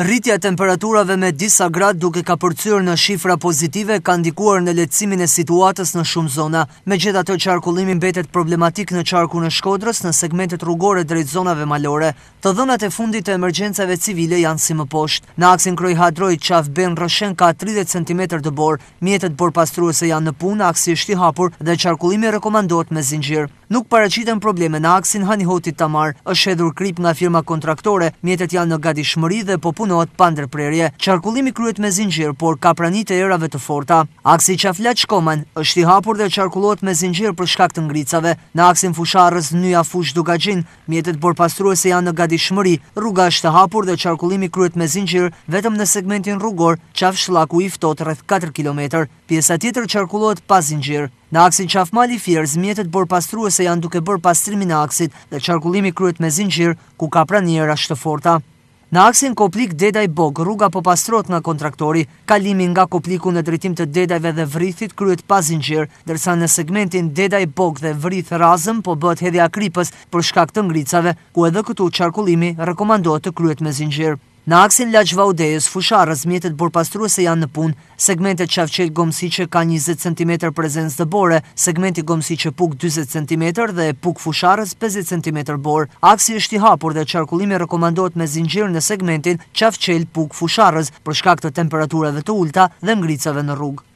Rritja temperaturave me disa grad duke ka përcyrë në shifra pozitive ka ndikuar në letësimin e situatës në shumë zona. Me gjitha të qarkullimin betet problematik në qarku në shkodrës në segmentet rrugore drejt zonave malore, të dhënat e fundit të emergjenceve civile janë si më poshtë. Në aksin kroj hadroj, qaf ben rëshen ka 30 cm të borë, mjetet borë pastruese janë në punë, aksi është i hapur dhe qarkullimi rekomandot me zingjirë nuk paracitën probleme në aksin Hani Hotit Tamar, është hedhur krip nga firma kontraktore, mjetet janë në gadi shmëri dhe po punohet pandër prerje, qarkullimi kryet me zingjirë, por ka pranit e erave të forta. Aksi që Koman është i hapur dhe qarkullot me zingjirë për të ngricave, në aksin fusharës në fush duka mjetet por janë në gadi shmëri, rruga është hapur dhe qarkullimi kryet me zingjirë, vetëm në segmentin rrugor, qaf shlaku i ftohtë rreth 4 km, pjesa tjetër qarkullot pa zinxhir. Në aksin qafmali firë, mjetet bërë pastruë se janë duke bërë pastrimi në aksit dhe qarkullimi kryet me zinqirë ku ka pranjera shtëforta. Në aksin koplik dedaj bog, rruga po pastrot nga kontraktori, kalimi nga kopliku në dritim të dedajve dhe vrithit kryet pa zinqirë, dërsa në segmentin dedaj bog dhe vrith razëm po bët hedhja kripës për shkak të ngricave, ku edhe këtu qarkullimi rekomandohet të kryet me zinqirë. Në aksin Lachvaudejës, fusharës mjetet burpastruese janë në punë, segmentet qafqet gomësi që ka 20 cm prezens dhe bore, segmenti gomësi që puk 20 cm dhe puk fusharës 50 cm bore. Aksi është i hapur dhe qarkullimi rekomandot me zingjirë në segmentin qafqet puk fusharës për shkak të temperaturave të ulta dhe ngricave në rrugë.